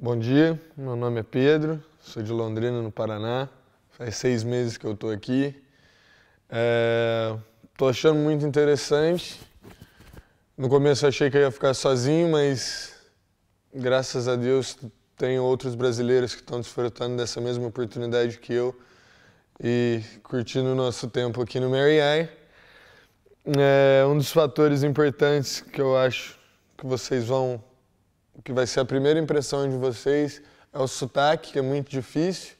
Bom dia, meu nome é Pedro, sou de Londrina, no Paraná. Faz seis meses que eu estou aqui. Estou é, achando muito interessante. No começo achei que eu ia ficar sozinho, mas graças a Deus tem outros brasileiros que estão desfrutando dessa mesma oportunidade que eu e curtindo o nosso tempo aqui no Mary Eye. É, um dos fatores importantes que eu acho que vocês vão que vai ser a primeira impressão de vocês é o sotaque, que é muito difícil,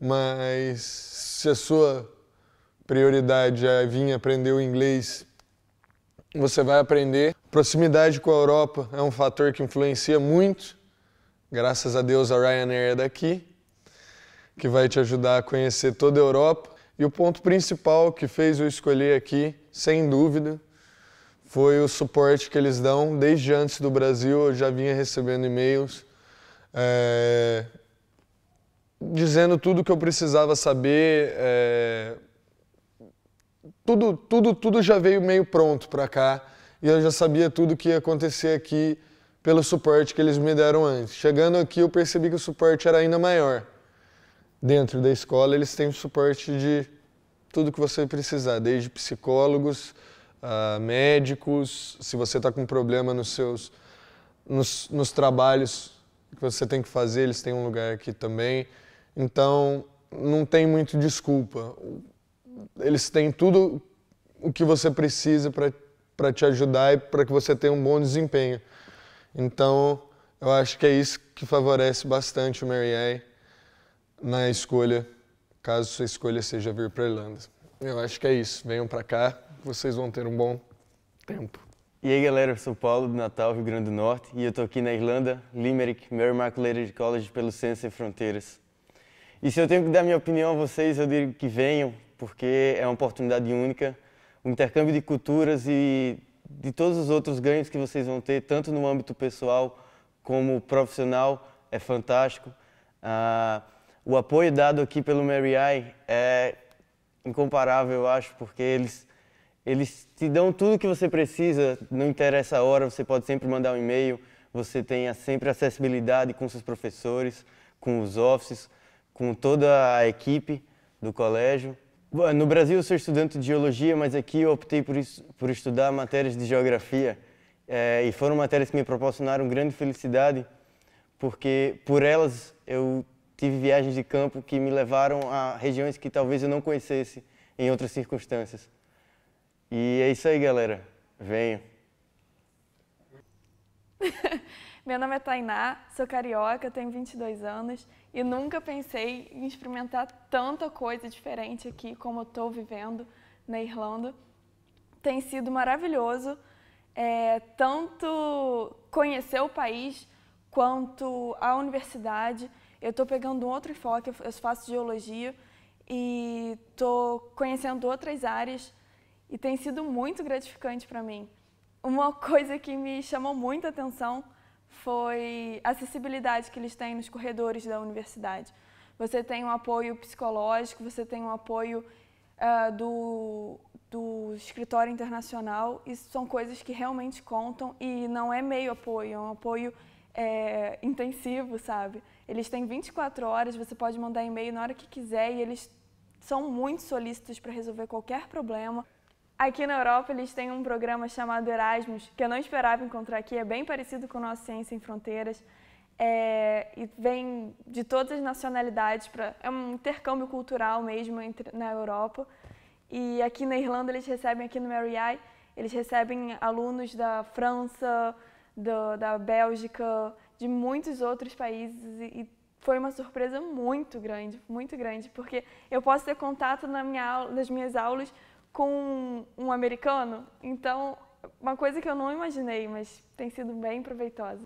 mas se a sua prioridade é vir aprender o inglês, você vai aprender. Proximidade com a Europa é um fator que influencia muito. Graças a Deus a Ryanair é daqui, que vai te ajudar a conhecer toda a Europa. E o ponto principal que fez eu escolher aqui, sem dúvida, foi o suporte que eles dão. Desde antes do Brasil, eu já vinha recebendo e-mails é, dizendo tudo que eu precisava saber. É, tudo, tudo, tudo já veio meio pronto para cá e eu já sabia tudo que ia acontecer aqui pelo suporte que eles me deram antes. Chegando aqui, eu percebi que o suporte era ainda maior. Dentro da escola, eles têm suporte de tudo que você precisar, desde psicólogos, uh, médicos, se você está com problema nos seus nos, nos trabalhos que você tem que fazer, eles têm um lugar aqui também. Então, não tem muito desculpa. Eles têm tudo o que você precisa para te ajudar e para que você tenha um bom desempenho. Então, eu acho que é isso que favorece bastante o Mary na escolha, caso sua escolha seja vir para Irlanda. Eu acho que é isso. Venham para cá, vocês vão ter um bom tempo. E aí, galera, eu sou Paulo, do Natal, Rio Grande do Norte, e eu estou aqui na Irlanda, Limerick, Mary Maculary College, pelo Ciência Sem Fronteiras. E se eu tenho que dar minha opinião a vocês, eu digo que venham, porque é uma oportunidade única, um intercâmbio de culturas e de todos os outros ganhos que vocês vão ter, tanto no âmbito pessoal como profissional, é fantástico. Ah, o apoio dado aqui pelo Mary Eye é incomparável, eu acho, porque eles eles te dão tudo que você precisa, não interessa a hora, você pode sempre mandar um e-mail, você tem sempre acessibilidade com seus professores, com os offices, com toda a equipe do colégio. No Brasil eu sou estudante de geologia, mas aqui eu optei por, isso, por estudar matérias de geografia é, e foram matérias que me proporcionaram grande felicidade, porque por elas eu tive viagens de campo que me levaram a regiões que talvez eu não conhecesse em outras circunstâncias. E é isso aí, galera. Venho. Meu nome é Tainá, sou carioca, tenho 22 anos e nunca pensei em experimentar tanta coisa diferente aqui como eu estou vivendo na Irlanda. Tem sido maravilhoso, é, tanto conhecer o país quanto a universidade. Eu estou pegando um outro enfoque, eu faço geologia e estou conhecendo outras áreas e tem sido muito gratificante para mim. Uma coisa que me chamou muita atenção foi a acessibilidade que eles têm nos corredores da universidade. Você tem um apoio psicológico, você tem um apoio uh, do, do escritório internacional. Isso são coisas que realmente contam e não é meio apoio, é um apoio é, intensivo, sabe? Eles têm 24 horas, você pode mandar e-mail na hora que quiser e eles são muito solícitos para resolver qualquer problema. Aqui na Europa eles têm um programa chamado Erasmus, que eu não esperava encontrar aqui, é bem parecido com o nosso Ciência em Fronteiras. É, e vem de todas as nacionalidades, pra, é um intercâmbio cultural mesmo entre, na Europa. E aqui na Irlanda eles recebem, aqui no Mary I, eles recebem alunos da França, do, da Bélgica, de muitos outros países e, e foi uma surpresa muito grande, muito grande, porque eu posso ter contato na minha aula, nas minhas aulas com um americano. Então, uma coisa que eu não imaginei, mas tem sido bem proveitosa.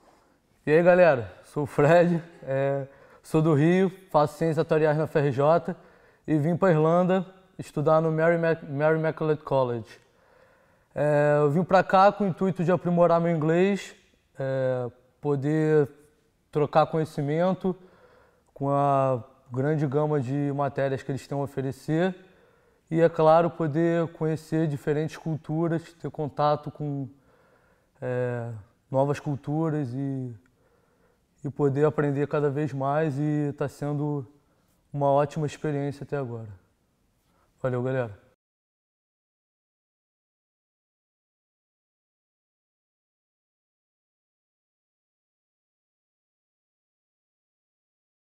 E aí, galera? Sou o Fred, é, sou do Rio, faço ciências atuariais na FRJ e vim para Irlanda estudar no Mary, Mac Mary College. É, eu vim para cá com o intuito de aprimorar meu inglês, é, poder trocar conhecimento com a grande gama de matérias que eles têm a oferecer e, é claro, poder conhecer diferentes culturas, ter contato com é, novas culturas e, e poder aprender cada vez mais. E está sendo uma ótima experiência até agora. Valeu, galera.